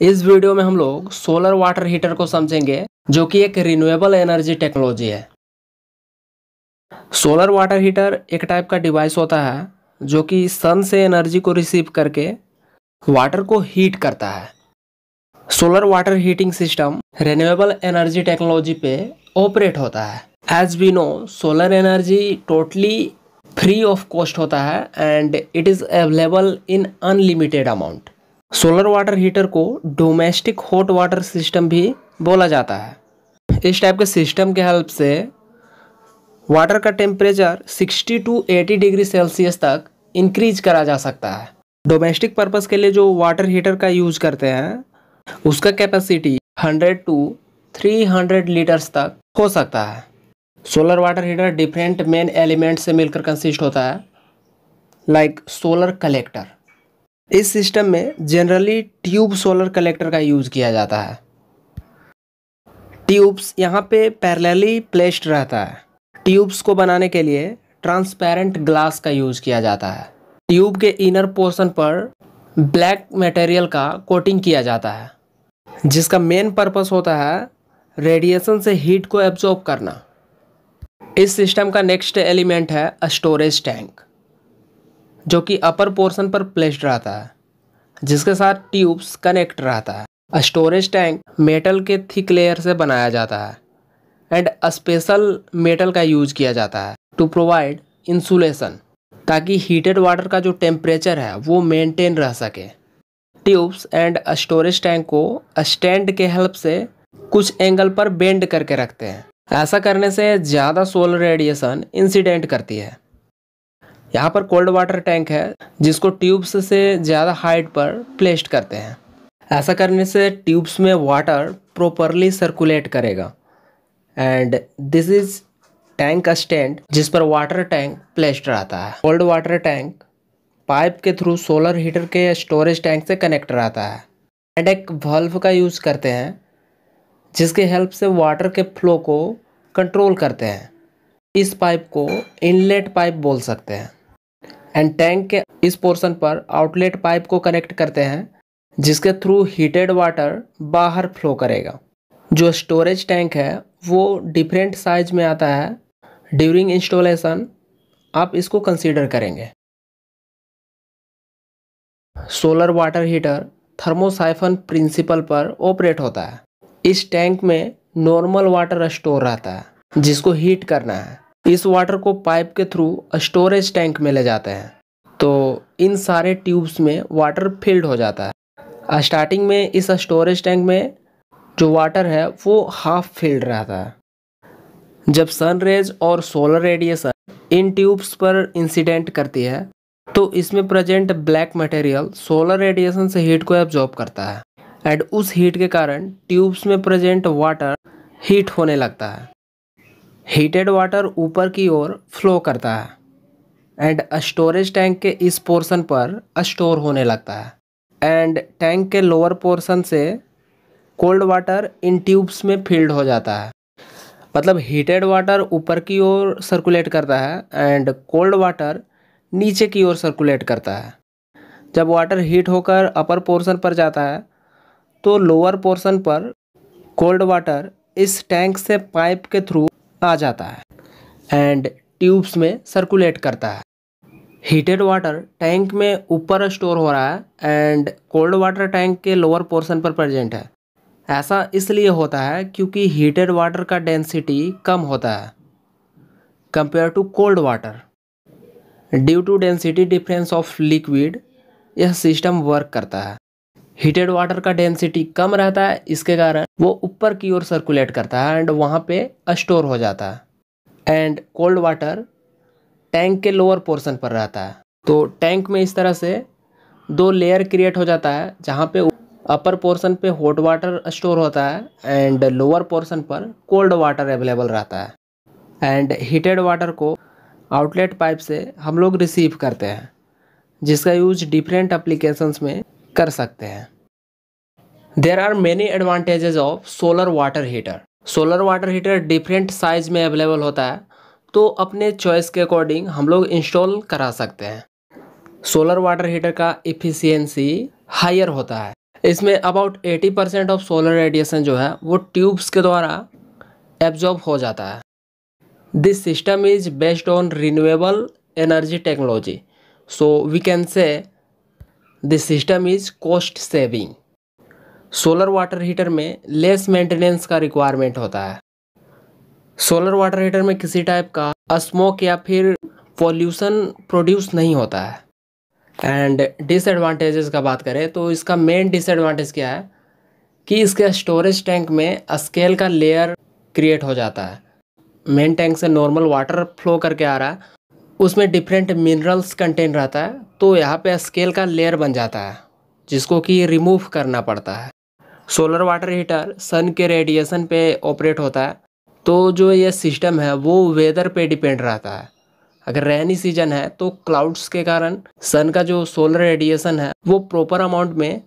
इस वीडियो में हम लोग सोलर वाटर हीटर को समझेंगे जो कि एक रिन्यूएबल एनर्जी टेक्नोलॉजी है सोलर वाटर हीटर एक टाइप का डिवाइस होता है जो कि सन से एनर्जी को रिसीव करके वाटर को हीट करता है solar water heating system renewable energy technology पे ऑपरेट होता है as we know solar energy totally free of cost होता है and it is available in unlimited amount solar water heater को डोमेस्टिक हॉट वाटर सिस्टम भी बोला जाता है इस टाइप के सिस्टम के हेल्प से वाटर का टेम्परेचर 60 टू 80 डिग्री सेल्सियस तक इंक्रीज करा जा सकता है डोमेस्टिक पर्पस के लिए जो वाटर हीटर का यूज करते हैं उसका कैपेसिटी 100 टू 300 लीटर्स तक हो सकता है solar water heater different main element से मिलकर कंसिस्ट होता है लाइक सोलर कलेक्टर इस सिस्टम में जनरली ट्यूब सोलर कलेक्टर का यूज़ किया जाता है ट्यूब्स यहाँ पे पैरेलली प्लेस्ड रहता है ट्यूब्स को बनाने के लिए ट्रांसपेरेंट ग्लास का यूज़ किया जाता है ट्यूब के इनर पोर्शन पर ब्लैक मटेरियल का कोटिंग किया जाता है जिसका मेन पर्पस होता है रेडिएशन से हीट को एब्जॉर्ब करना इस सिस्टम का नेक्स्ट एलिमेंट है स्टोरेज टैंक जो कि अपर पोर्शन पर प्लेस्ड रहता है जिसके साथ ट्यूब्स कनेक्ट रहता है स्टोरेज टैंक मेटल के थिक लेयर से बनाया जाता है एंड स्पेशल मेटल का यूज किया जाता है टू प्रोवाइड इंसुलेशन ताकि हीटेड वाटर का जो टेम्परेचर है वो मेंटेन रह सके ट्यूब्स एंड स्टोरेज टैंक को स्टैंड के हेल्प से कुछ एंगल पर बेंड करके रखते हैं ऐसा करने से ज़्यादा सोलर रेडिएशन इंसिडेंट करती है यहाँ पर कोल्ड वाटर टैंक है जिसको ट्यूब्स से ज़्यादा हाइट पर प्लेस्ड करते हैं ऐसा करने से ट्यूब्स में वाटर प्रॉपरली सर्कुलेट करेगा एंड दिस इज टैंक का स्टैंड जिस पर वाटर टैंक प्लेस्ड रहता है कोल्ड वाटर टैंक पाइप के थ्रू सोलर हीटर के स्टोरेज टैंक से कनेक्ट रहता है एंड एक वल्व का यूज़ करते हैं जिसके हेल्प से वाटर के फ्लो को कंट्रोल करते हैं इस पाइप को इनलेट पाइप बोल सकते हैं एंड टैंक के इस पोर्शन पर आउटलेट पाइप को कनेक्ट करते हैं जिसके थ्रू हीटेड वाटर बाहर फ्लो करेगा जो स्टोरेज टैंक है वो डिफरेंट साइज में आता है ड्यूरिंग इंस्टॉलेशन आप इसको कंसीडर करेंगे solar water heater thermosiphon principle पर ऑपरेट होता है इस टैंक में नॉर्मल वाटर स्टोर रहता है जिसको हीट करना है इस वाटर को पाइप के थ्रू स्टोरेज टैंक में ले जाते हैं तो इन सारे ट्यूब्स में वाटर फिल्ड हो जाता है स्टार्टिंग में इस स्टोरेज टैंक में जो वाटर है वो हाफ फिल्ड रहता है जब सन रेज और सोलर रेडिएशन इन ट्यूब्स पर इंसिडेंट करती है तो इसमें present black material solar radiation से हीट को एब्जॉर्ब करता है एंड उस हीट के कारण ट्यूब्स में प्रेजेंट वाटर हीट होने लगता है हीटेड वाटर ऊपर की ओर फ्लो करता है एंड स्टोरेज टैंक के इस पोर्शन पर स्टोर होने लगता है एंड टैंक के लोअर पोर्शन से कोल्ड वाटर इन ट्यूब्स में फील्ड हो जाता है मतलब हीटेड वाटर ऊपर की ओर सर्कुलेट करता है एंड कोल्ड वाटर नीचे की ओर सर्कुलेट करता है जब वाटर हीट होकर अपर पोर्शन पर जाता है तो लोअर पोर्शन पर कोल्ड वाटर इस टैंक से पाइप के थ्रू आ जाता है एंड ट्यूब्स में सर्कुलेट करता है हीटेड वाटर टैंक में ऊपर स्टोर हो रहा है एंड कोल्ड वाटर टैंक के लोअर पोर्शन पर प्रेजेंट है ऐसा इसलिए होता है क्योंकि हीटेड वाटर का डेंसिटी कम होता है compare to cold water due to density difference of liquid यह सिस्टम वर्क करता है हीटेड वाटर का डेंसिटी कम रहता है इसके कारण वो ऊपर की ओर सर्कुलेट करता है एंड वहाँ पे स्टोर हो जाता है एंड कोल्ड वाटर टैंक के लोअर पोर्शन पर रहता है तो टैंक में इस तरह से दो लेयर क्रिएट हो जाता है जहाँ पे अपर पोर्शन पे हॉट वाटर स्टोर होता है एंड लोअर पोर्शन पर कोल्ड वाटर अवेलेबल रहता है एंड हीटेड वाटर को आउटलेट पाइप से हम लोग रिसीव करते हैं जिसका यूज डिफरेंट अप्लीकेशंस में कर सकते हैं there are many advantages of solar water heater solar water heater different size में अवेलेबल होता है तो अपने चॉइस के अकॉर्डिंग हम लोग इंस्टॉल करा सकते हैं सोलर वाटर हीटर का इफ़िशियंसी हायर होता है इसमें about 80 percent of solar radiation जो है वो ट्यूब्स के द्वारा एब्जॉर्ब हो जाता है this system is based on renewable energy technology so we can say this system is cost saving solar water heater में लेस मेंटेनेंस का रिक्वायरमेंट होता है सोलर वाटर हीटर में किसी टाइप का स्मोक या फिर पॉल्यूशन प्रोड्यूस नहीं होता है एंड डिसएडवांटेजेस का बात करें तो इसका मेन डिसएडवांटेज क्या है कि इसके स्टोरेज टैंक में स्केल का लेयर क्रिएट हो जाता है मेन टैंक से नॉर्मल वाटर फ्लो करके आ रहा है उसमें डिफरेंट मिनरल्स कंटेन रहता है तो यहाँ पे स्केल का लेयर बन जाता है जिसको कि रिमूव करना पड़ता है सोलर वाटर हीटर सन के रेडिएशन पे ऑपरेट होता है तो जो ये सिस्टम है वो वेदर पे डिपेंड रहता है अगर रेनी सीजन है तो क्लाउड्स के कारण सन का जो सोलर रेडिएशन है वो प्रॉपर अमाउंट में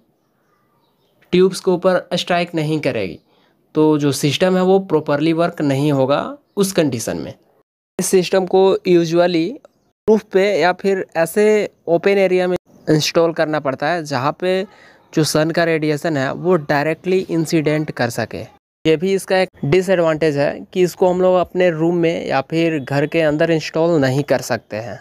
ट्यूब्स के ऊपर स्ट्राइक नहीं करेगी तो जो सिस्टम है वो प्रॉपरली वर्क नहीं होगा उस कंडीशन में इस सिस्टम को यूजुअली रूफ पे या फिर ऐसे ओपन एरिया में इंस्टॉल करना पड़ता है जहाँ पे जो सन का रेडिएशन है वो डायरेक्टली इंसिडेंट कर सके ये भी इसका एक डिसएडवांटेज है कि इसको हम लोग अपने रूम में या फिर घर के अंदर इंस्टॉल नहीं कर सकते हैं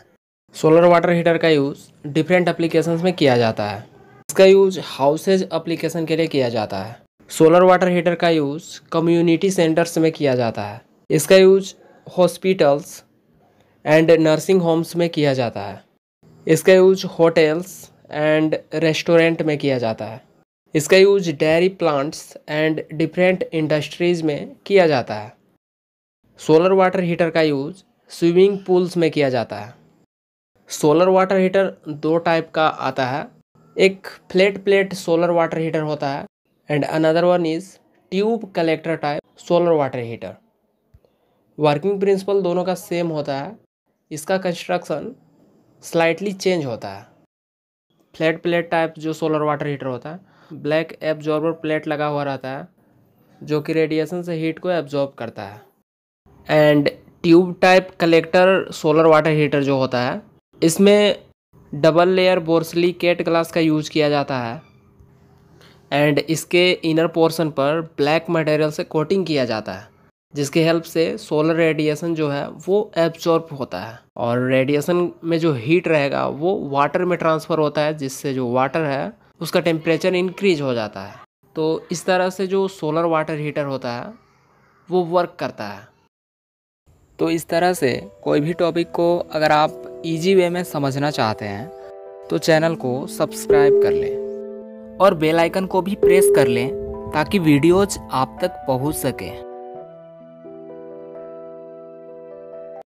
सोलर वाटर हीटर का यूज़ डिफरेंट अप्लीकेशन में किया जाता है इसका यूज हाउसेज अप्लीकेशन के लिए किया जाता है सोलर वाटर हीटर का यूज़ कम्युनिटी सेंटर्स में किया जाता है इसका use hospitals and nursing homes में किया जाता है इसका यूज होटल्स एंड रेस्टोरेंट में किया जाता है इसका use dairy plants and different industries में किया जाता है सोलर वाटर हीटर का यूज़ स्विमिंग पूल्स में किया जाता है सोलर वाटर हीटर दो टाइप का आता है एक flat plate solar water heater होता है and another one is tube collector type solar water heater working principle दोनों का सेम होता है इसका कंस्ट्रक्शन स्लाइटली चेंज होता है फ्लैट प्लेट टाइप जो सोलर वाटर हीटर होता है ब्लैक एब्जॉर्बर प्लेट लगा हुआ रहता है जो कि रेडिएशन से हीट को एब्जॉर्ब करता है and tube type collector solar water heater जो होता है इसमें double layer borosilicate glass का यूज किया जाता है एंड इसके इनर पोर्शन पर ब्लैक मटेरियल से कोटिंग किया जाता है जिसके हेल्प से सोलर रेडिएशन जो है वो एब्जॉर्ब होता है और रेडिएशन में जो हीट रहेगा वो वाटर में ट्रांसफ़र होता है जिससे जो वाटर है उसका टेम्परेचर इंक्रीज हो जाता है तो इस तरह से जो सोलर वाटर हीटर होता है वो वर्क करता है तो इस तरह से कोई भी टॉपिक को अगर आप इजी वे में समझना चाहते हैं तो चैनल को सब्सक्राइब कर लें और बेल आइकन को भी प्रेस कर लें ताकि वीडियोज आप तक पहुंच सकें